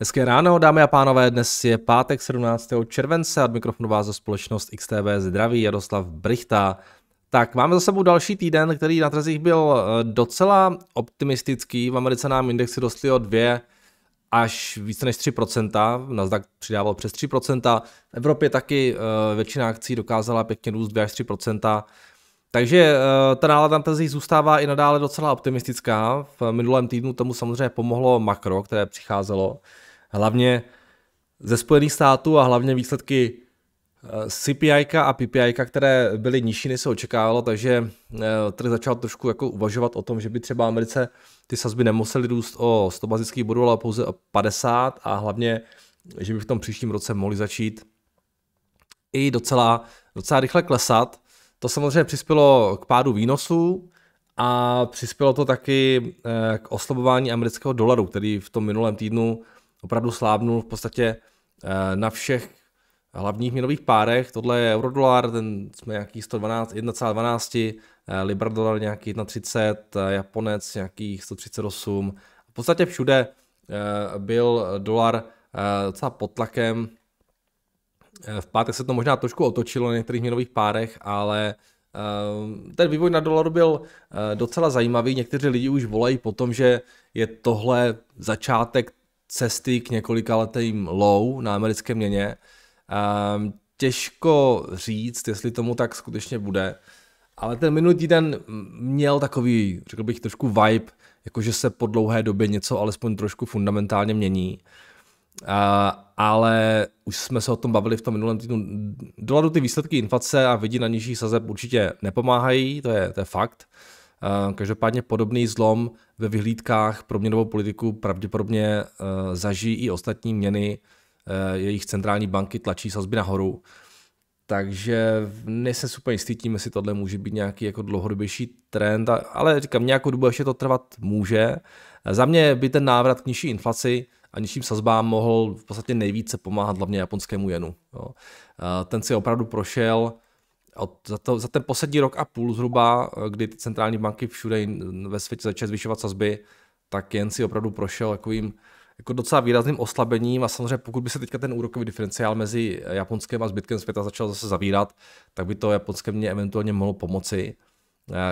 Hezké ráno, dámy a pánové, dnes je pátek 17. července a od mikrofonu vás za společnost XTB zdraví Jaroslav Brichta. Tak, máme za sebou další týden, který na trzích byl eh, docela optimistický. V Americe nám indexy rostly o 2 až více než 3%, Nasdaq přidával přes 3%, v Evropě taky eh, většina akcí dokázala pěkně růst 2 až 3%. Takže eh, ta nálada na trzích zůstává i nadále docela optimistická. V minulém týdnu tomu samozřejmě pomohlo makro, které přicházelo hlavně ze Spojených států a hlavně výsledky eh, CPI a PPI, které byly nižší, než se očekávalo, takže eh, trh začal trošku jako uvažovat o tom, že by třeba Americe ty sazby nemusely růst o 100 bazických bodů, ale pouze o 50 a hlavně, že by v tom příštím roce mohli začít i docela, docela rychle klesat. To samozřejmě přispělo k pádu výnosů a přispělo to taky eh, k oslabování amerického dolaru, který v tom minulém týdnu opravdu slábnul v podstatě eh, na všech hlavních měnových párech. Tohle je eurodolar, ten jsme nějaký 112, 1,12, libra dolar nějaký 1,30, japonec nějakých 138. V podstatě všude eh, byl dolar eh, docela pod tlakem. V pátek se to možná trošku otočilo na některých měnových párech, ale ten vývoj na dolaru byl docela zajímavý. Někteří lidi už volají po tom, že je tohle začátek cesty k několika letým low na americké měně. Těžko říct, jestli tomu tak skutečně bude, ale ten minulý týden měl takový, řekl bych, trošku vibe, jakože se po dlouhé době něco alespoň trošku fundamentálně mění. Uh, ale už jsme se o tom bavili v tom minulém týdnu. Doladu ty výsledky inflace a vidí na nižších sazeb určitě nepomáhají, to je, to je fakt. Eh, každopádně podobný zlom ve vyhlídkách pro měnovou politiku pravděpodobně eh, zažijí i ostatní měny, eh, jejich centrální banky tlačí sazby nahoru. Takže nejsem super jistý tím, jestli tohle může být nějaký jako dlouhodobější trend, ale říkám, nějakou dobu ještě to trvat může. Za mě by ten návrat k nižší inflaci a nižším sazbám mohl v podstatě nejvíce pomáhat hlavně japonskému jenu. Ten si opravdu prošel od, za, to, za ten poslední rok a půl zhruba, eh, kdy ty centrální banky všude ve světě začaly zvyšovat sazby, tak jen si opravdu prošel takovým jako docela výrazným oslabením a samozřejmě pokud by se teďka ten úrokový diferenciál mezi Japonskem a zbytkem světa začal zase zavírat, tak by to Japonské mě eventuálně mohlo pomoci.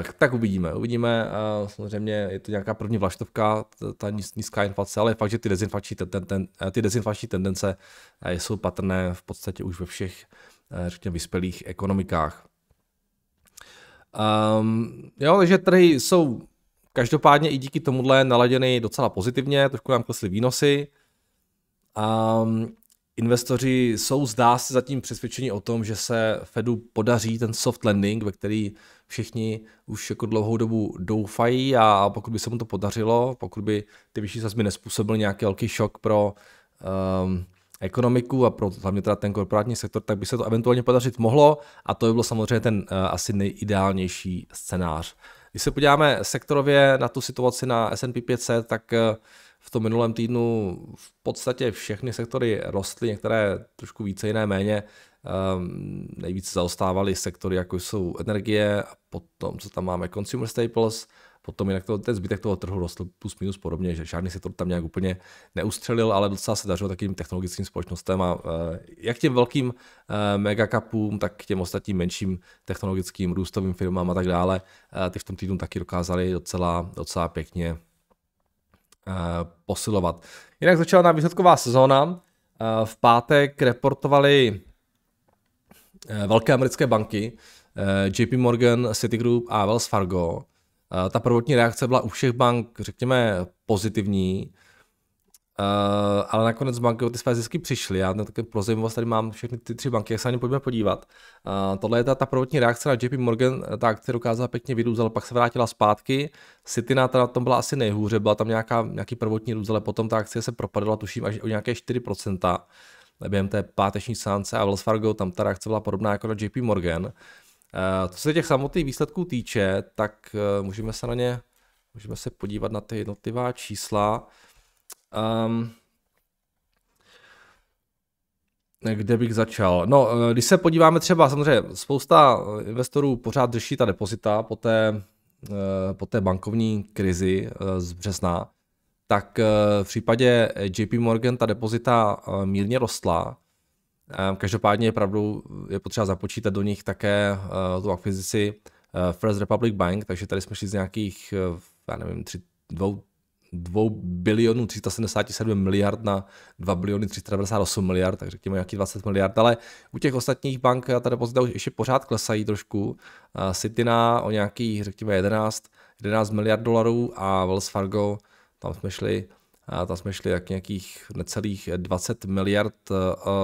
Eh, tak uvidíme, uvidíme, eh, samozřejmě je to nějaká první vlaštovka, ta nízká inflace, ale je fakt, že ty dezinflační, ten, ten, ty dezinflační tendence jsou patrné v podstatě už ve všech Eh, řekněme, vyspělých ekonomikách. Um, jo, takže trhy jsou každopádně i díky tomuhle naladěny docela pozitivně, trošku nám klesly výnosy. Um, investoři jsou zdá se zatím přesvědčeni o tom, že se Fedu podaří ten soft landing, ve který všichni už jako dlouhou dobu doufají a pokud by se mu to podařilo, pokud by ty vyšší sazby nespůsobil nějaký velký šok pro um, ekonomiku a pro hlavně teda ten korporátní sektor, tak by se to eventuálně podařit mohlo a to by byl samozřejmě ten uh, asi nejideálnější scénář. Když se podíváme sektorově na tu situaci na S&P 500, tak eh, v tom minulém týdnu v podstatě všechny sektory rostly, některé trošku více, jiné méně. Um, ehm, nejvíce zaostávaly sektory, jako jsou energie, a potom, co tam máme, consumer staples, Potom jinak to, ten zbytek toho trhu rostl plus minus podobně, že žádný to tam nějak úplně neustřelil, ale docela se dařilo takým technologickým společnostem a eh, jak těm velkým eh, megakapům, tak těm ostatním menším technologickým růstovým firmám a tak dále, eh, ty v tom týdnu taky dokázali docela, docela pěkně posilovat. Jinak začala nám výsledková sezóna. V pátek reportovali velké americké banky, JP Morgan, Citigroup a Wells Fargo. Eh, ta prvotní reakce byla u všech bank, řekněme, pozitivní, eh, ale nakonec banky o ty své zisky přišly. Já také pro zajímavost tady mám všechny ty tři banky, jak se na ně pojďme podívat. Eh, tohle je ta, ta prvotní reakce na JP Morgan, ta akce dokázala pěkně vyrůst, ale pak se vrátila zpátky. Citina na tom byla asi nejhůře, byla tam nějaká, nějaký prvotní růst, ale potom ta akce se propadla, tuším, až o nějaké 4% během té páteční sánce a Wells Fargo, tam ta reakce byla podobná jako na JP Morgan. Eh, co se těch samotných výsledků týče, tak eh, můžeme se na ně, můžeme se podívat na ty jednotlivá čísla. Um, kde bych začal? No, eh, když se podíváme třeba, samozřejmě spousta investorů pořád drží ta depozita po té, po té bankovní krizi z března, tak v případě JP Morgan ta depozita mírně rostla, Ehm, každopádně je pravdou, je potřeba započítat do nich také eh, tu akvizici eh, First Republic Bank, takže tady jsme šli z nějakých, eh, já nevím, 2, bilionů 377 miliard na 2 biliony 398 miliard, tak řekněme nějaký 20 miliard, ale u těch ostatních bank ta depozita už ještě pořád klesají trošku. Citina o nějakých, řekněme, 11, 11 miliard dolarů a Wells Fargo, tam jsme šli a tam jsme šli jak nějakých necelých 20 miliard eh,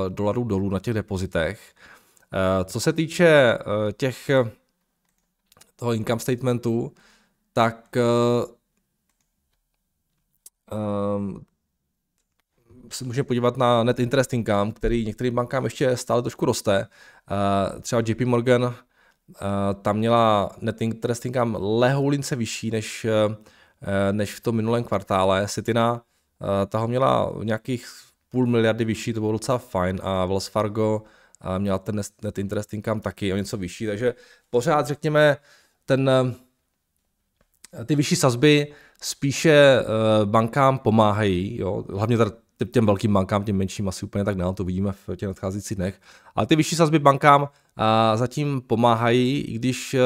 dolarů dolů na těch depozitech. Eh, co se týče eh, těch toho income statementu, tak um, se můžeme podívat na net interest income, který některým bankám ještě stále trošku roste. Uh, třeba JP Morgan uh, tam měla net interest income lehoulince vyšší než, uh, než v tom minulém kvartále. Citina Eh, ta ho měla v nějakých půl miliardy vyšší, to bylo docela fajn a Wells Fargo eh, měla ten net interest income taky o něco vyšší, takže pořád řekněme ten, eh, ty vyšší sazby spíše bankám pomáhají, jo? hlavně těm velkým bankám, těm menším asi úplně tak ne, to vidíme v těch nadcházejících dnech, ale ty vyšší sazby bankám zatím pomáhají, i když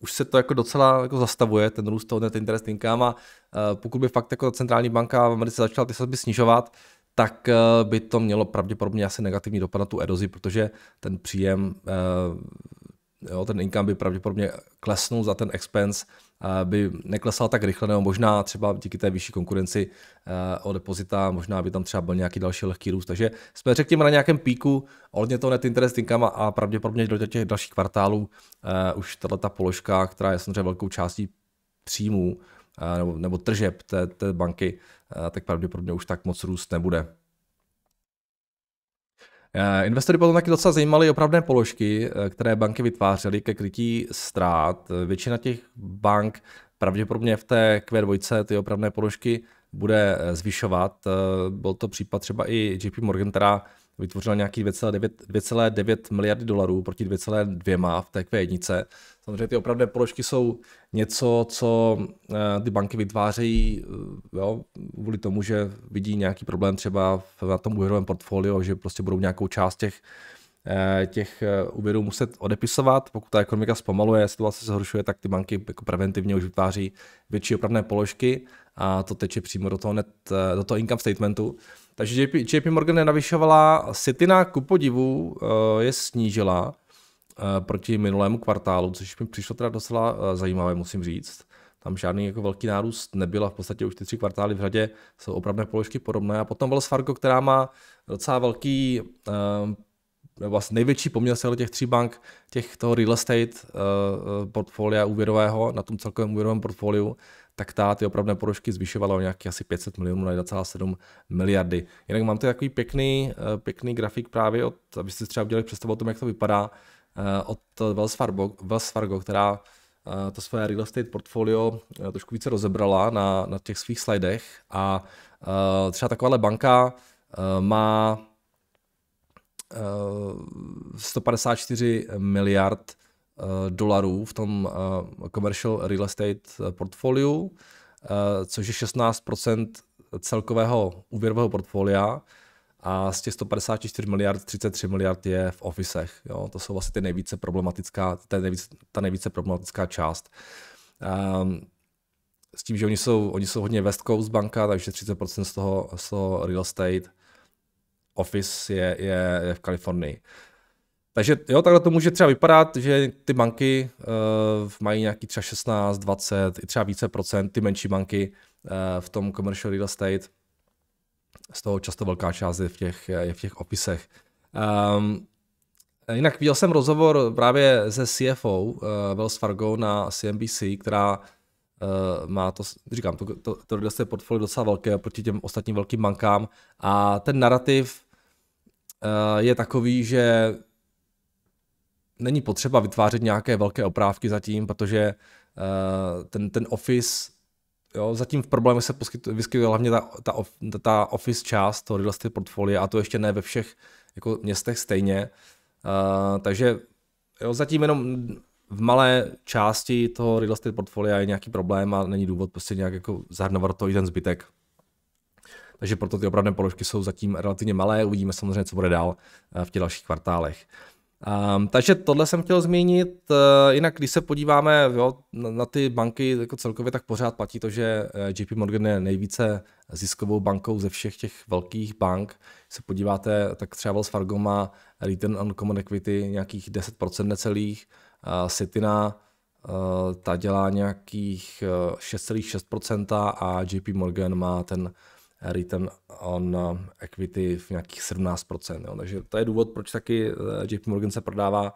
už se to jako docela jako zastavuje, ten růst toho net interest income a Eh, pokud by fakt jako ta centrální banka v Americe začala ty sazby snižovat, tak eh, by to mělo pravděpodobně asi negativní dopad na tu erozi, protože ten příjem, eh, jo, ten income by pravděpodobně klesnul za ten expense, by neklesal tak rychle, nebo možná třeba díky té vyšší konkurenci o depozita, možná by tam třeba byl nějaký další lehký růst. Takže jsme řekněme na nějakém píku hodně toho net interest income a pravděpodobně do těch dalších kvartálů už tato ta položka, která je samozřejmě velkou částí příjmů, nebo, nebo tržeb té, té banky, tak pravděpodobně už tak moc růst nebude. Investory potom taky docela zajímaly opravné položky, e, které banky vytvářely ke krytí ztrát. Většina těch bank pravděpodobně v té Q2 ty opravné položky bude e, zvyšovat. E, byl to případ třeba i JP Morgan, která vytvořila nějaký 2,9 miliardy dolarů proti 2,2 v té Q1. Samozřejmě ty opravdu položky jsou něco, co eh, ty banky vytvářejí eh, jo, kvůli tomu, že vidí nějaký problém třeba na tom úvěrovém portfoliu, že prostě budou nějakou část těch eh, těch úvěrů muset odepisovat. Pokud ta ekonomika zpomaluje, situace se zhoršuje, tak ty banky jako preventivně už vytváří větší opravné položky a to teče přímo do toho, net, do toho income statementu. Takže JP, JP Morgan nenavyšovala, Citina ku podivu eh, je snížila eh, proti minulému kvartálu, což mi přišlo teda docela eh, zajímavé, musím říct. Tam žádný jako velký nárůst nebyl a v podstatě už ty tři kvartály v řadě jsou opravné položky podobné. A potom byl Fargo, která má docela velký vlastně největší poměr se těch tří bank, těch toho real estate uh, portfolia úvěrového na tom celkovém úvěrovém portfoliu, tak ta ty opravné porožky zvyšovala o nějaký asi 500 milionů na 1,7 miliardy. Jinak mám tady takový pěkný, eh, pěkný grafik právě, od, abyste třeba udělali představu o tom, jak to vypadá, od Wells Fargo, Wells Fargo která to své real estate portfolio trošku více rozebrala na, na těch svých slidech a třeba takováhle banka má 154 eh, miliard eh, dolarů v tom eh, commercial real estate portfoliu, což je 16 celkového úvěrového portfolia a z těch 154 miliard 33 miliard je v ofisech. Jo? To jsou vlastně ty nejvíce problematická, ta nejvíce, ta nejvíce problematická část. Um, s tím, že oni jsou, oni jsou hodně West Coast banka, takže 30% z toho, z toho real estate Office je, je, v Kalifornii. Takže jo, takhle to může třeba vypadat, že ty banky uh, mají nějaký třeba 16, 20, i třeba více procent, ty menší banky uh, v tom commercial real estate. Z toho často velká část je v těch, je v těch opisech. Um, ehm, jinak viděl jsem rozhovor právě se CFO uh, eh, Wells Fargo na CNBC, která uh, má to, říkám, to, to, to to je portfolio docela velké proti těm ostatním velkým bankám a ten narrativ Eh, je takový, že není potřeba vytvářet nějaké velké oprávky zatím, protože eh, ten, ten Office, jo, zatím v problémech se vyskytuje hlavně ta, ta, ta Office část toho real estate portfolia a to ještě ne ve všech jako městech stejně. Eh, takže jo, zatím jenom v malé části toho real estate portfolia je nějaký problém a není důvod prostě nějak jako zahrnovat to i ten zbytek takže proto ty opravné položky jsou zatím relativně malé, uvidíme samozřejmě, co bude dál eh, v těch dalších kvartálech. Um, takže tohle jsem chtěl zmínit, uh, jinak když se podíváme jo, na, na ty banky jako celkově, tak pořád platí to, že eh, JP Morgan je nejvíce ziskovou bankou ze všech těch velkých bank. Když se podíváte, tak třeba Wells Fargo má return on common equity nějakých 10% necelých, uh, Citina uh, ta dělá nějakých 6,6% a JP Morgan má ten return on eh, equity v nějakých 17%. Jo. Takže to je důvod, proč taky eh, JP Morgan se prodává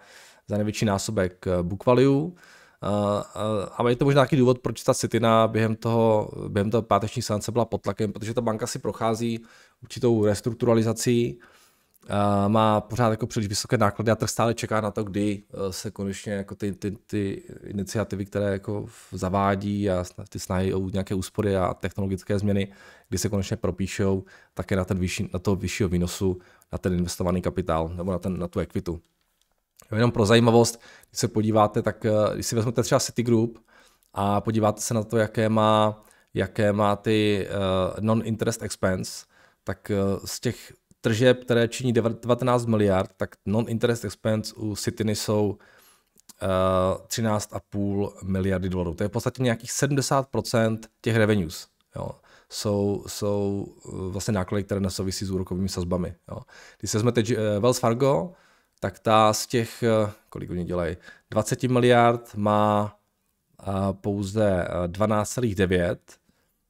za největší násobek eh, book value. A je to možná nějaký důvod, proč ta Citina během toho, během toho páteční sance byla pod tlakem, protože ta banka si prochází určitou restrukturalizací, má pořád jako příliš vysoké náklady a trh stále čeká na to, kdy eh, se konečně jako ty, ty, ty iniciativy, které jako zavádí a ty snahy o nějaké úspory a technologické změny, kdy se konečně propíšou také na, ten vyšší, na toho vyššího výnosu, na ten investovaný kapitál nebo na, ten, na tu ekvitu. Jenom pro zajímavost, když se podíváte, tak eh, když si vezmete třeba Citigroup a podíváte se na to, jaké má, jaké má ty eh, non-interest expense, tak z těch tržeb, které činí 19 miliard, tak non-interest expense u Citiny jsou uh, eh, 13,5 miliardy dolarů. To je v podstatě nějakých 70% těch revenues. Jo. Jsou, jsou eh, vlastně náklady, které nesouvisí s úrokovými sazbami. Jo. Když se vezmete eh, Wells Fargo, tak ta z těch, kolik oni dělají, 20 miliard má pouze 12,9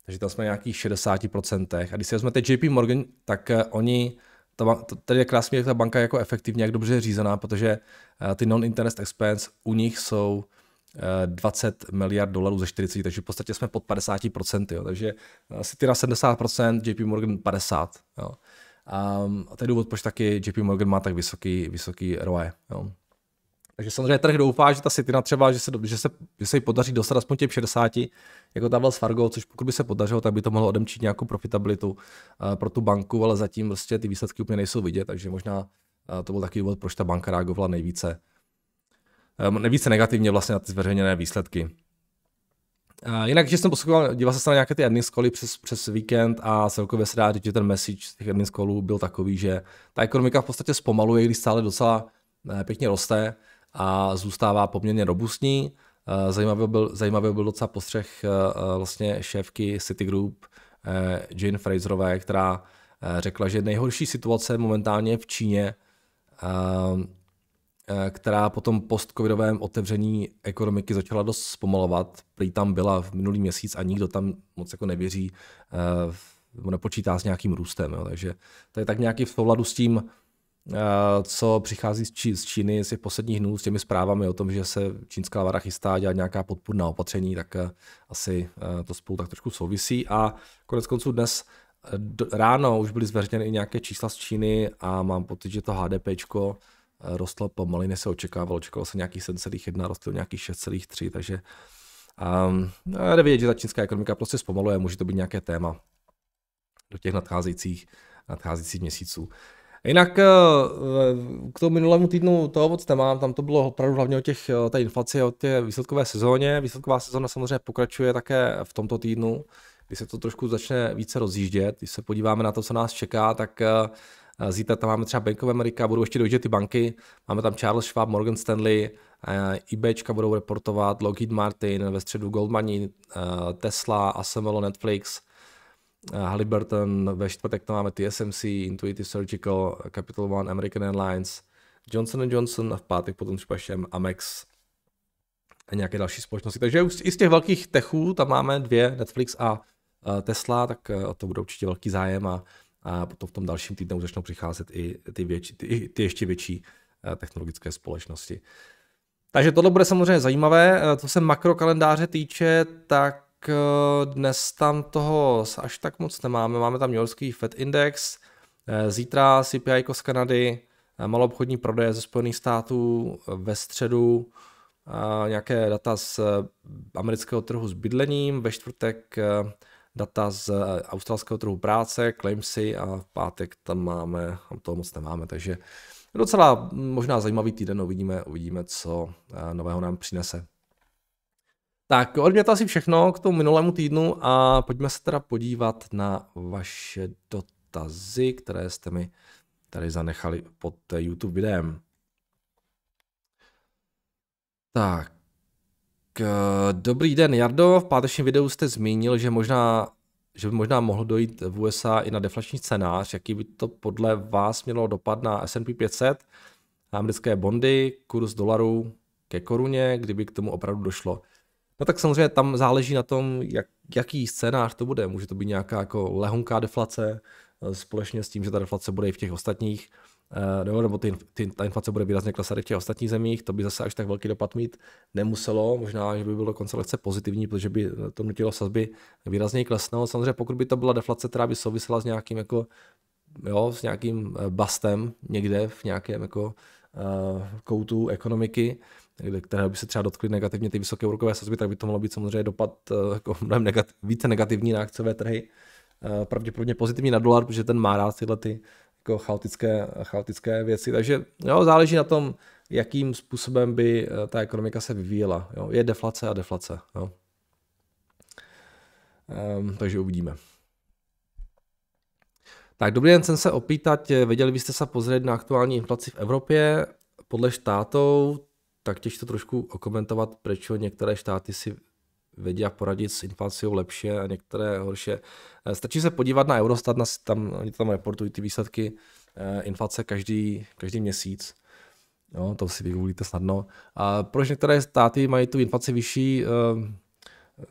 takže tam jsme nějakých 60%. A když si vezmete JP Morgan, tak eh, oni, ta, tady je krásně, jak ta banka je jako efektivně, jak dobře je řízená, protože eh, ty non-interest expense u nich jsou 20 eh, miliard dolarů ze 40, takže v podstatě jsme pod 50%, jo. takže na 70%, JP Morgan 50%. Jo. A to je důvod, proč taky JP Morgan má tak vysoký, vysoký ROE. Jo. Takže samozřejmě trh doufá, že ta Cityna třeba, že se, že se, že se jí podaří dostat aspoň těm 60, jako tam byl s Fargo, což pokud by se podařilo, tak by to mohlo odemčit nějakou profitabilitu uh, pro tu banku, ale zatím prostě ty výsledky úplně nejsou vidět, takže možná uh, to byl takový důvod, proč ta banka reagovala nejvíce, um, nejvíce negativně vlastně na ty zveřejněné výsledky. Uh, jinak, že jsem poslouchal, díval se na nějaké ty earnings cally přes, přes víkend a celkově se dá říct, že ten message těch earnings callů byl takový, že ta ekonomika v podstatě zpomaluje, když stále docela uh, pěkně roste a zůstává poměrně robustní. Eh, zajímavý byl, zajímavý byl docela postřeh eh, vlastně šéfky Citigroup eh, Jane Fraserové, která řekla, že nejhorší situace momentálně v Číně, která po tom postcovidovém otevření ekonomiky začala dost zpomalovat. Prý tam byla v minulý měsíc a nikdo tam moc jako nevěří, nepočítá s nějakým růstem. Jo. Takže to je tak nějaký v souladu s tím, Eh, co přichází z, Číny, z těch posledních dnů, s těmi zprávami o tom, že se čínská vláda chystá dělat nějaká podpůrná opatření, tak eh, asi eh, to spolu tak trošku souvisí. A konec konců dnes ráno už byly zveřejněny i nějaké čísla z Číny a mám pocit, že to HDP rostlo pomalu, než se očekávalo. Očekávalo se nějakých 7,1, rostlo nějakých 6,3, takže um, jde vidět, že ta čínská ekonomika prostě zpomaluje, může to být nějaké téma do těch nadcházejících, nadcházejících měsíců. Jinak eh, k tomu minulému týdnu toho moc nemám, tam to bylo opravdu hlavně o těch, eh, o té inflaci, o té výsledkové sezóně. Výsledková sezóna samozřejmě pokračuje také v tomto týdnu, kdy se to trošku začne více rozjíždět. Když se podíváme na to, co nás čeká, tak eh, Zítra tam máme třeba Bank of America, budou ještě dojít ty banky, máme tam Charles Schwab, Morgan Stanley, IBčka budou reportovat, Lockheed Martin, ve středu Goldman, Tesla, ASML, Netflix, Eh, Halliburton, ve čtvrtek tam máme TSMC, Intuitive Surgical, Capital One, American Airlines, Johnson Johnson a v pátek potom třeba ještě Amex a nějaké další společnosti. Takže i z těch velkých techů tam máme dvě, Netflix a eh, Tesla, tak eh, o to bude určitě velký zájem a, a potom v tom dalším týdnu začnou přicházet i ty, větši, ty, ty ještě větší technologické společnosti. Takže tohle bude samozřejmě zajímavé. Co se makrokalendáře týče, tak Eh, dnes tam toho až tak moc nemáme. Máme tam New Yorkský Fed Index, eh, zítra CPI z Kanady, eh, maloobchodní prodeje ze Spojených států ve středu, nějaké data z amerického trhu s bydlením, ve čtvrtek data z australského trhu práce, claimsy a v pátek tam máme, tam toho moc nemáme, takže docela hm, možná zajímavý týden, uvidíme, uvidíme co nového nám přinese. Tak, od mě to asi všechno k tomu minulému týdnu a pojďme se teda podívat na vaše dotazy, které jste mi tady zanechali pod YouTube videem. Tak, eh, dobrý den Jardo, v pátečním videu jste zmínil, že možná že by možná mohl dojít v USA i na deflační scénář, jaký by to podle vás mělo dopad na S&P 500, na americké bondy, kurz dolaru ke koruně, kdyby k tomu opravdu došlo. No tak samozřejmě tam záleží na tom, jak, jaký scénář to bude. Může to být nějaká jako lehonká deflace, eh, společně s tím, že ta deflace bude i v těch ostatních, eh, nebo, nebo ty, ty, ta inflace bude výrazně klesat i v těch ostatních zemích, to by zase až tak velký dopad mít nemuselo, možná, že by bylo dokonce lehce pozitivní, protože by to nutilo sazby výrazně klesnout. Samozřejmě pokud by to byla deflace, která by souvisela s nějakým jako, jo, s nějakým eh, bastem někde v nějakém jako uh, koutu ekonomiky, které by se třeba dotkly negativně ty vysoké úrokové sazby, tak by to mohlo být samozřejmě dopad eh, jako mnohem negativ, více negativní na akciové trhy. Eh, pravděpodobně pozitivní na dolar, protože ten má rád tyhle ty jako chaotické, chaotické věci. Takže jo, záleží na tom, jakým způsobem by eh, ta ekonomika se vyvíjela. Jo. Je deflace a deflace. Jo. Um, takže uvidíme. Tak dobrý den, jsem se opýtat, věděli byste se pozřet na aktuální inflaci v Evropě? Podle štátov tak těž to trošku okomentovat, proč některé štáty si vědí a poradit s inflací lepší a některé horše. Eh, stačí se podívat na Eurostat, na, tam, oni tam reportují ty výsledky eh, inflace každý, každý měsíc. Jo, no, to si vygooglíte snadno. A proč některé státy mají tu inflaci vyšší? Eh,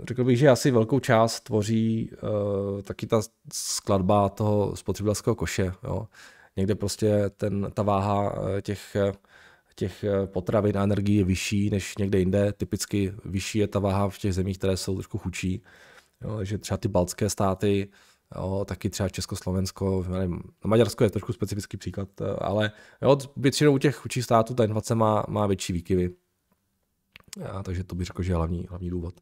řekl bych, že asi velkou část tvoří taky ta skladba toho spotřebitelského koše. Jo. Někde prostě ten, ta váha těch těch eh, potravin a energií je vyšší než někde jinde. Typicky vyšší je ta váha v těch zemích, které jsou trošku chudší. Jo, takže třeba ty baltské státy, jo, taky třeba Československo, nevím, no, Maďarsko je trošku specifický příklad, eh, ale jo, většinou u těch chudších států ta inflace má, má větší výkyvy. Já, takže to bych řekl, že je hlavní, hlavní důvod.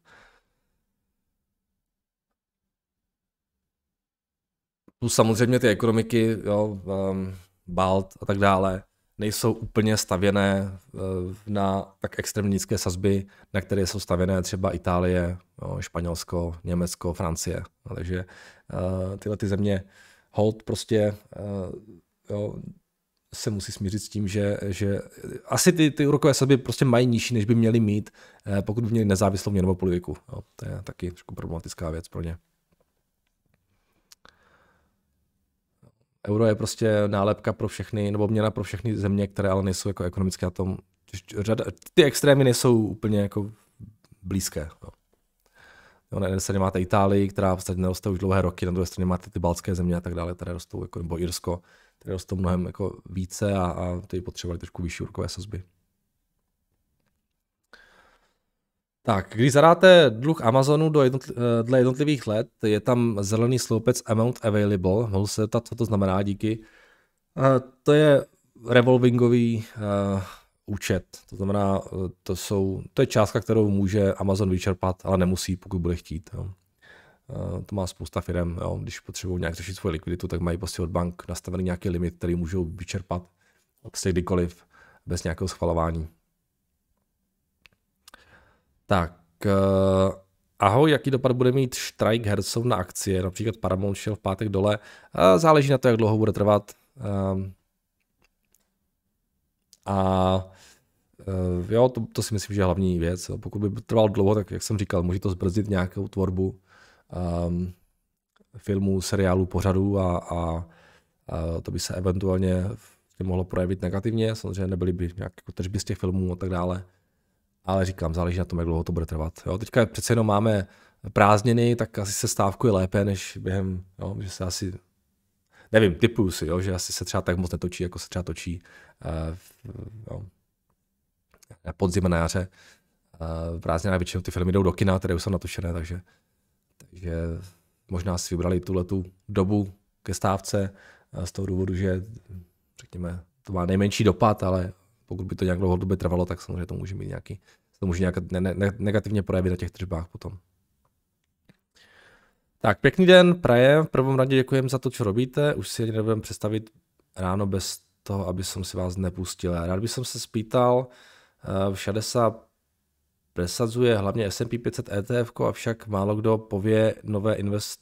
Plus samozřejmě ty ekonomiky, jo, um, Balt a tak dále, nejsou úplně stavěné eh, na tak extrémně nízké sazby, na které jsou stavěné třeba Itálie, Španělsko, Německo, Francie. No, takže eh, tyhle ty země hold prostě eh, jo, se musí smířit s tím, že, že asi ty, ty úrokové sazby prostě mají nižší, než by měly mít, pokud by měly nezávislou měnovou politiku. Jo, to je taky trošku problematická věc pro ně. Euro je prostě nálepka pro všechny, nebo měna pro všechny země, které ale nejsou jako ekonomicky na tom. Řada, ty extrémy nejsou úplně jako blízké. No. Jo, na jedné straně máte Itálii, která podstatě neroste už dlouhé roky, na druhé straně máte ty balské země a tak dále, které rostou, jako, nebo Irsko, které rostou mnohem jako více a, a ty potřebovali trošku vyšší úrokové sazby. Tak, když zadáte dluh Amazonu do jednotl- eh, dle jednotlivých let, je tam zelený sloupec Amount Available. Mohu se ptat, co to znamená, díky. Eh, to je revolvingový uh, účet. To znamená, to, jsou, to je částka, kterou může Amazon vyčerpat, ale nemusí, pokud bude chtít. Jo. to má spousta firm. Jo. Když potřebují nějak řešit svoji likviditu, tak mají prostě od bank nastavený nějaký limit, který můžou vyčerpat prostě kdykoliv bez nějakého schvalování. Tak, uh, ahoj, jaký dopad bude mít štrajk herců na akcie? Například Paramount šel v pátek dole. Uh, záleží na to, jak dlouho bude trvat. Uh, a uh, jo, to, to si myslím, že je hlavní věc. Pokud by trval dlouho, tak jak jsem říkal, může to zbrzdit nějakou tvorbu um, filmů, seriálů, pořadů a, a, a to by se eventuálně mohlo projevit negativně. Samozřejmě nebyly by nějaké jako tržby z těch filmů a tak dále ale říkám, záleží na tom, jak dlouho to bude trvat. Jo, teďka přece jenom máme prázdniny, tak asi se stávkuje lépe, než během, jo, že se asi, nevím, typuju si, jo, že asi se třeba tak moc netočí, jako se třeba točí uh, na podzim na jaře. Uh, eh, v prázdninách většinou ty filmy jdou do kina, které už jsou natočené, takže, takže možná si vybrali tuhle tu dobu ke stávce uh, z toho důvodu, že řekněme, to má nejmenší dopad, ale pokud by to nějak dlouhodobě trvalo, tak samozřejmě to může mít nějaký se to může nějak ne, ne, negativně projevit na těch tržbách potom. Tak, pěkný den, Praje. V prvom radě děkujem za to, co robíte. Už si nebudem představit ráno bez toho, aby jsem si vás nepustil. Rád bych se spýtal, eh, v Shadesa presadzuje hlavně S&P 500 ETF, avšak málo kdo pově nové invest,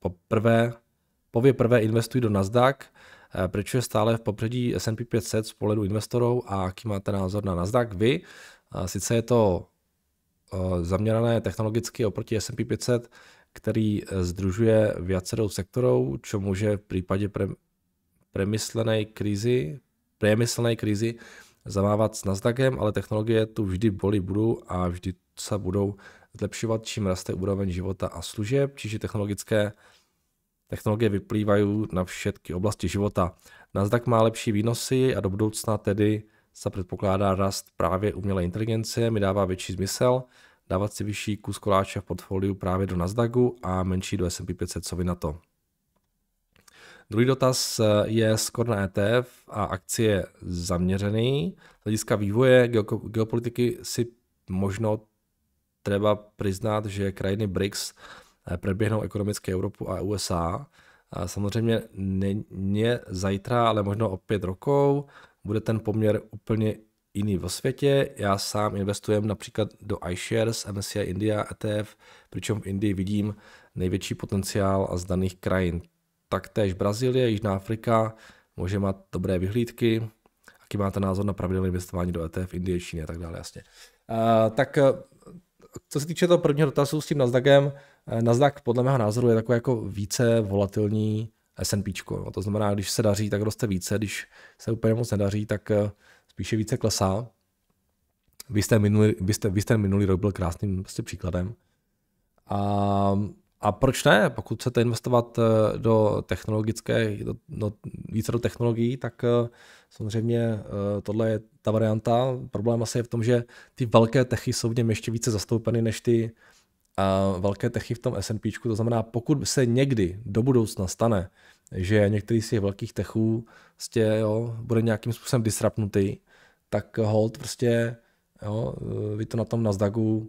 poprvé, pově prvé investují do Nasdaq, eh, proč je stále v popředí S&P 500 z pohledu investorů a jaký máte názor na Nasdaq vy? Sice je to eh, zaměrané technologicky oproti S&P 500, který združuje eh, viacerou sektorou, čo může v případě pre, premyslené krizi, premyslené krizi zamávat s Nasdaqem, ale technologie tu vždy boli budou a vždy se budou zlepšovat, čím raste úroveň života a služeb, čiže technologické technologie vyplývají na všetky oblasti života. Nasdaq má lepší výnosy a do budoucna tedy se předpokládá rast právě umělé inteligence, mi dává větší smysl dávat si vyšší kus koláče v portfoliu právě do Nasdaqu a menší do S&P 500, co vy na to. Druhý dotaz eh, je skor na ETF a akcie zaměřený. Z hlediska vývoje geopolitiky si možno třeba přiznat, že krajiny BRICS eh, předběhnou ekonomické Evropu a USA. Samozřejmě ne, ne zajtra, ale možno o pět rokov bude ten poměr úplně jiný ve světě. Já sám investujem například do iShares, MSCI India ETF, přičem v Indii vidím největší potenciál a z daných krajin. Taktéž Brazílie, Jižná Afrika může mít dobré vyhlídky. Jaký máte názor na pravidelné investování do ETF Indie, Číny a tak dále, jasně. Uh, tak eh, co se týče toho prvního dotazu s tím Nasdaqem, eh, Nasdaq podle mého názoru je takový jako více volatilní s&P. No. To znamená, když se daří, tak roste více, když se úplně moc nedaří, tak eh, spíše více klesá. Vy jste minulý, vy jste, vy jste minulý rok byl krásným prostě příkladem. A, a proč ne? Pokud chcete investovat eh, do technologické, do, no, více do technologií, tak eh, samozřejmě tohle je ta varianta. Problém asi je v tom, že ty velké techy jsou v něm ještě více zastoupeny než ty, a velké techy v tom S&P, to znamená, pokud se někdy do budoucna stane, že některý z těch velkých techů prostě, jo, bude nějakým způsobem disrupnutý, tak hold prostě, jo, vy to na tom Nasdaqu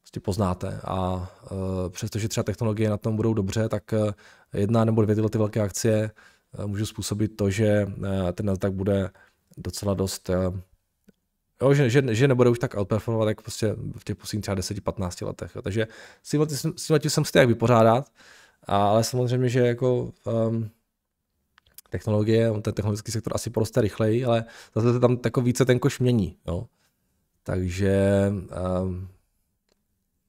prostě poznáte. A e, přestože třeba technologie na tom budou dobře, tak e, jedna nebo dvě tyhle ty velké akcie e, můžou způsobit to, že ten Nasdaq bude docela dost Jo, že, že, že nebude už tak outperformovat, jak prostě v těch posledních třeba 10-15 letech. Jo. Takže s tím, tím jsem si jak vypořádat, ale samozřejmě, že jako um, technologie, ten technologický sektor asi poroste rychleji, ale zase se tam jako více ten koš mění. Jo. Takže um,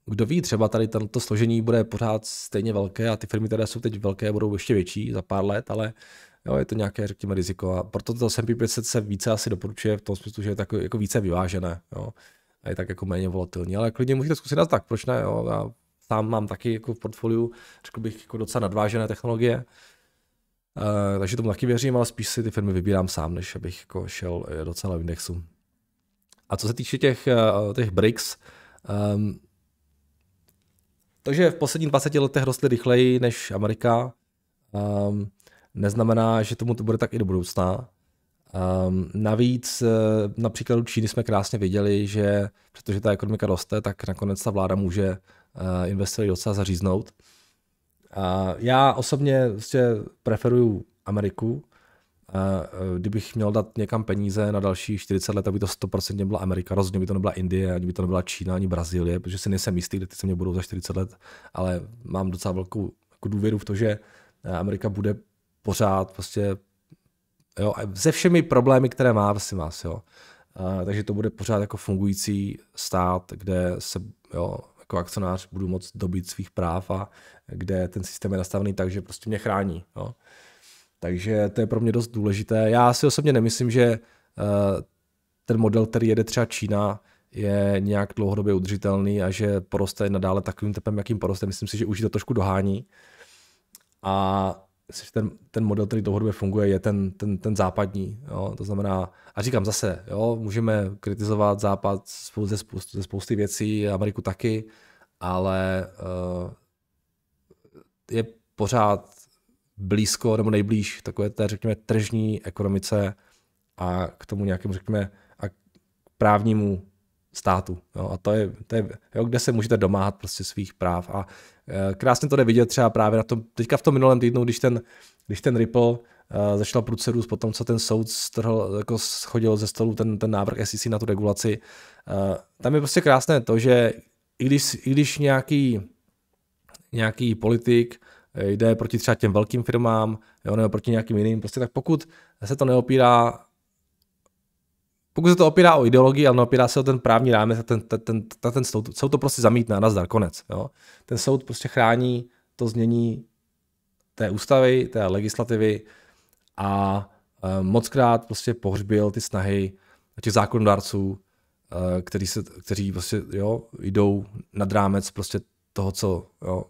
kdo ví, třeba tady to složení bude pořád stejně velké a ty firmy, které jsou teď velké, budou ještě větší za pár let, ale Jo, je to nějaké, řekněme, riziko. A proto to S&P 500 se více asi doporučuje v tom smyslu, že je tak jako více vyvážené. Jo. A je tak jako méně volatilní. Ale klidně můžete zkusit nás tak, proč ne? Jo. Já sám mám taky jako v portfoliu, řekl bych, jako docela nadvážené technologie. E, takže tomu taky věřím, ale spíš si ty firmy vybírám sám, než abych jako šel eh, do celého indexu. A co se týče těch, eh, těch BRICS, um, takže v posledních 20 letech rostly rychleji než Amerika. Um, neznamená, že tomu to bude tak i do budoucna. Um, navíc eh, na příkladu Číny jsme krásně viděli, že protože ta ekonomika roste, tak nakonec ta vláda může uh, investory docela zaříznout. Uh, já osobně vlastně preferuju Ameriku. Uh, kdybych měl dát někam peníze na další 40 let, aby by to 100% byla Amerika. Rozhodně by to nebyla Indie, ani by to nebyla Čína, ani Brazílie, protože si nejsem jistý, kde ty se mě budou za 40 let, ale mám docela velkou jako důvěru v to, že Amerika bude pořád prostě, jo, se všemi problémy, které má, prostě vás, jo. A, takže to bude pořád jako fungující stát, kde se, jo, jako akcionář budu moc dobít svých práv a kde ten systém je nastavený tak, že prostě mě chrání, jo. Takže to je pro mě dost důležité. Já si osobně nemyslím, že eh, ten model, který jede třeba Čína, je nějak dlouhodobě udržitelný a že poroste nadále takovým tepem, jakým poroste. Myslím si, že už to trošku dohání. A jestli ten, ten model, který dlouhodobě funguje, je ten, ten, ten západní. Jo? To znamená, a říkám zase, jo, můžeme kritizovat západ ze spousty, ze spousty věcí, Ameriku taky, ale uh, je pořád blízko nebo nejblíž takové té, řekněme, tržní ekonomice a k tomu nějakému, řekněme, a právnímu státu. Jo, a to je, to je jo, kde se můžete domáhat prostě svých práv. A e, krásně to jde vidět třeba právě na tom, teďka v tom minulém týdnu, když ten, když ten Ripple e, začal prudce růst po tom, co ten soud strhl, jako schodil ze stolu ten, ten návrh SEC na tu regulaci. E, tam je prostě krásné to, že i když, i když nějaký, nějaký politik jde proti třeba těm velkým firmám, jo, nebo proti nějakým jiným, prostě tak pokud se to neopírá pokud se to opírá o ideologii, ale neopírá se o ten právní rámec, ten, ten, ten, ten soud, soud to prostě zamítne a nazdar, konec. Jo? Ten soud prostě chrání to změní té ústavy, té legislativy a e, mockrát prostě pohřbil ty snahy těch zákonodárců, e, eh, kteří, se, kteří prostě, jo, jdou nad rámec prostě toho, co jo,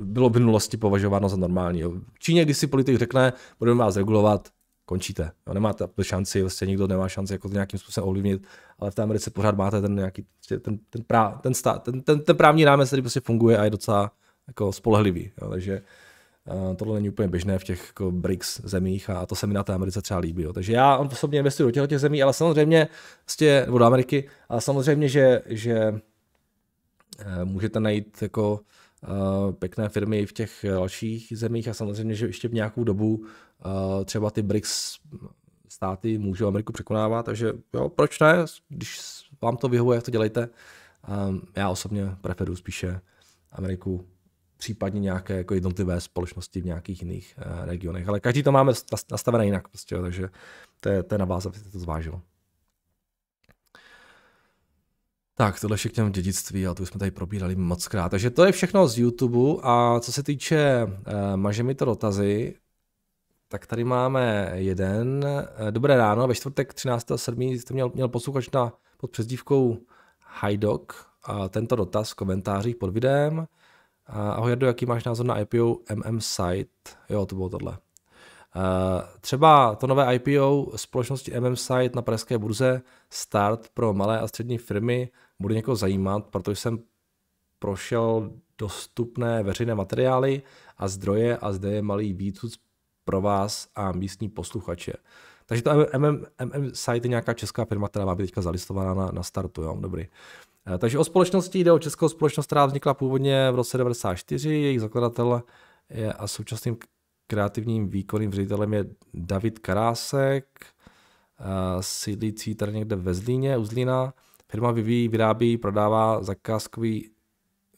bylo v minulosti považováno za normální. Jo. V Číně, když si politik řekne, budeme vás regulovat, končíte. Jo, nemáte šanci, vlastně nikdo nemá šanci jako to nějakým způsobem ovlivnit, ale v té Americe pořád máte ten nějaký, prostě ten, ten, prá, ten, stát, ten, ten, ten právní rámec, který prostě funguje a je docela jako spolehlivý. Jo, takže uh, tohle není úplně běžné v těch jako BRICS zemích a to se mi na té Americe třeba líbí. Jo. Takže já on osobně investuju do těch, těch zemí, ale samozřejmě, vlastně, nebo do Ameriky, ale samozřejmě, že, že uh, můžete najít jako Eh, pěkné firmy i v těch eh, dalších zemích a samozřejmě, že ještě v nějakou dobu eh, třeba ty BRICS státy můžou Ameriku překonávat, takže jo, proč ne, když vám to vyhovuje, jak to dělejte. Ehm, já osobně preferuji spíše Ameriku, případně nějaké jako jednotlivé společnosti v nějakých jiných regionech, ale každý to máme nastavené jinak, prostě, takže to je, to je na vás, abyste to zvážil. Tak, tohle všechno v dědictví a to už jsme tady probírali moc krát. Takže to je všechno z YouTube a co se týče uh, maže mi to dotazy, tak tady máme jeden. Eh, dobré ráno, ve čtvrtek 13.7. jste měl, měl posluchač na, pod přezdívkou Hydok a tento dotaz v komentářích pod videem. Ahoj Jardo, jaký máš názor na IPO MM Site? Jo, to bylo tohle. Eh, třeba to nové IPO společnosti MM Site na pražské burze Start pro malé a střední firmy bude někoho zajímat, protože jsem prošel dostupné veřejné materiály a zdroje a zde je malý výcud pro vás a místní posluchače. Takže to MM, MM Site je nějaká česká firma, která má být teďka zalistovaná na, na startu, jo, dobrý. Eh, takže o společnosti jde o českou společnost, která vznikla původně v roce 94, jejich zakladatel je a současným kreativním výkonným ředitelem je David Karásek, eh, sídlící tady někde ve Zlíně, u Zlína. Firma vyvíjí, vyrábí, prodává zakázkový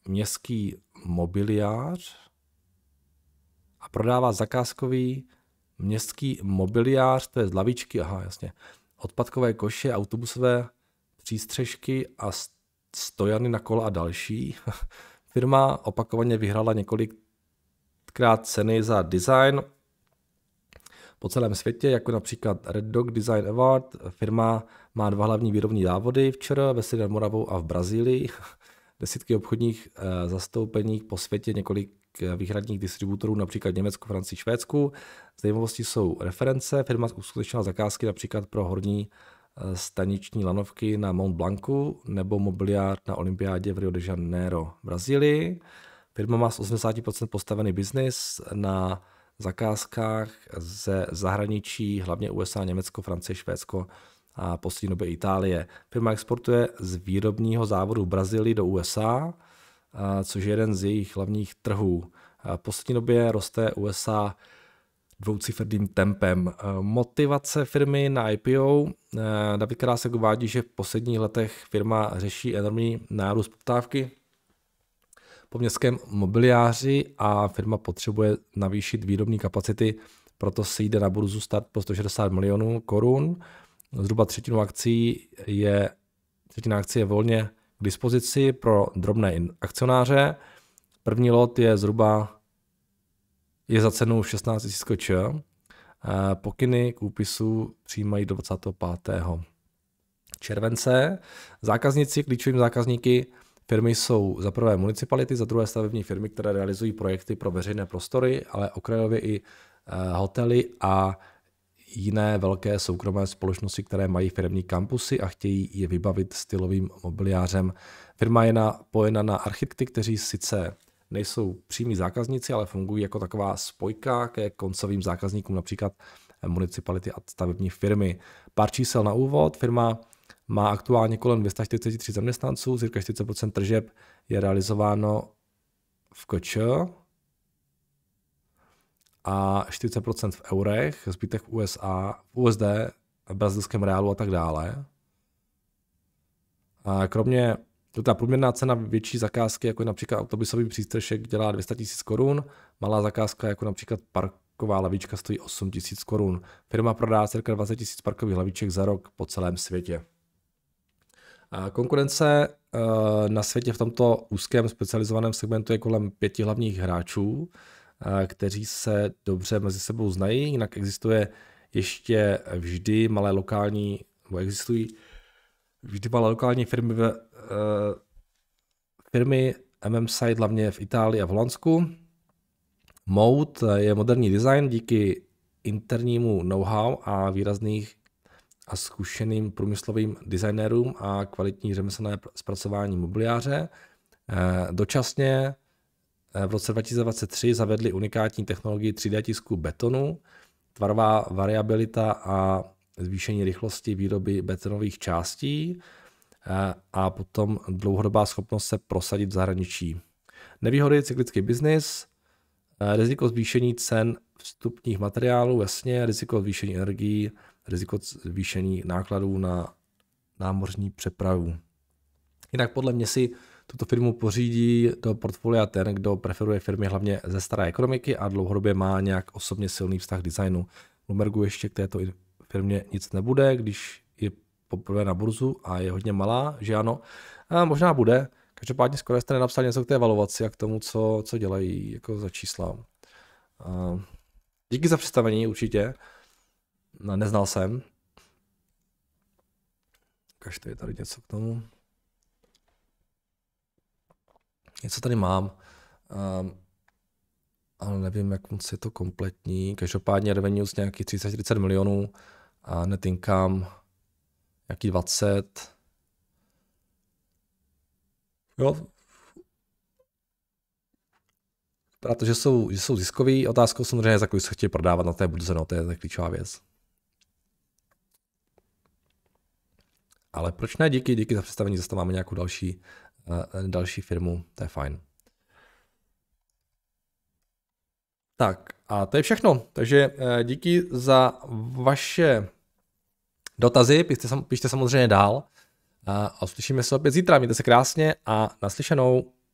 městský mobiliář a prodává zakázkový městský mobiliář, to je z lavičky, aha, jasně, odpadkové koše, autobusové přístřežky a stojany na kola a další. Firma opakovaně vyhrála několikrát ceny za design, po celém světě, jako například Red Dog Design Award. Firma má dva hlavní výrobní závody v ČR, ve Svědě Moravou a v Brazílii. Desítky obchodních eh, zastoupení po světě, několik eh, výhradních distributorů, například Německu, Francii, Švédsku. Zajímavostí jsou reference. Firma uskutečnila zakázky například pro horní eh, staniční lanovky na Mont Blancu nebo mobiliár na olympiádě v Rio de Janeiro v Brazílii. Firma má z 80% postavený biznis na zakázkách ze zahraničí, hlavně USA, Německo, Francie, Švédsko a poslední době Itálie. Firma exportuje z výrobního závodu v Brazílii do USA, což je jeden z jejich hlavních trhů. V poslední době roste USA dvouciferným tempem. Motivace firmy na IPO. E, David Krásek uvádí, že v posledních letech firma řeší enormní nárůst poptávky po městském mobiliáři a firma potřebuje navýšit výrobní kapacity, proto se jde na burzu start po 160 milionů korun. Zhruba třetinu akcí je, třetina akcí je volně k dispozici pro drobné akcionáře. První lot je zhruba je za cenu 16 000 Kč. Pokyny k úpisu přijímají do 25. července. Zákazníci, klíčovým zákazníky Firmy jsou za prvé municipality, za druhé stavební firmy, které realizují projekty pro veřejné prostory, ale okrajově i eh, hotely a jiné velké soukromé společnosti, které mají firmní kampusy a chtějí je vybavit stylovým mobiliářem. Firma je napojena na architekty, kteří sice nejsou přímí zákazníci, ale fungují jako taková spojka ke koncovým zákazníkům, například eh, municipality a stavební firmy. Pár čísel na úvod. Firma má aktuálně kolem 243 zaměstnanců, cirka 40% tržeb je realizováno v KČ a 40% v eurech, zbytek v USA, v USD, v brazilském reálu a tak dále. A kromě to ta průměrná cena větší zakázky, jako je například autobusový přístřešek, dělá 200 000 korun, malá zakázka, jako například parková lavička, stojí 8 000 korun. Firma prodá cirka 20 000 parkových laviček za rok po celém světě. Konkurence eh, na světě v tomto úzkém specializovaném segmentu je kolem pěti hlavních hráčů, eh, kteří se dobře mezi sebou znají, jinak existuje ještě vždy malé lokální, nebo existují vždy malé lokální firmy, ve, eh, firmy MM Site hlavně v Itálii a v Holandsku. Mode je moderní design díky internímu know-how a výrazných a zkušeným průmyslovým designérům a kvalitní řemeslné zpracování mobiliáře. Eh, dočasně eh, v roce 2023 zavedli unikátní technologii 3D tisku betonu, tvarová variabilita a zvýšení rychlosti výroby betonových částí eh, a potom dlouhodobá schopnost se prosadit v zahraničí. Nevýhody cyklický biznis, riziko zvýšení cen vstupních materiálů, jasně, riziko zvýšení energií, riziko zvýšení nákladů na námořní přepravu. Jinak podle mě si tuto firmu pořídí do portfolia ten, kdo preferuje firmy hlavně ze staré ekonomiky a dlouhodobě má nějak osobně silný vztah k designu. Lumergu ještě k této firmě nic nebude, když je poprvé na burzu a je hodně malá, že ano. A možná bude. Každopádně skoro jste nenapsal něco k té valovaci a k tomu, co, co dělají jako za čísla. A díky za představení určitě. No, neznal jsem. Ukažte, je tady něco k tomu. Něco tady mám. Um, ale nevím, jak moc je to kompletní. Každopádně revenue z nějakých 30-40 milionů a net income nějaký 20. Jo. Protože jsou, že jsou ziskový, otázkou samozřejmě, za kolik se chtějí prodávat na té burze, no to je ta klíčová věc. Ale proč ne? Díky, díky za představení, zase máme nějakou další, uh, další firmu, to je fajn. Tak a to je všechno. Takže uh, díky za vaše dotazy, Píšte sam, píšte samozřejmě dál. Uh, a uslyšíme se opět zítra, mějte se krásně a naslyšenou.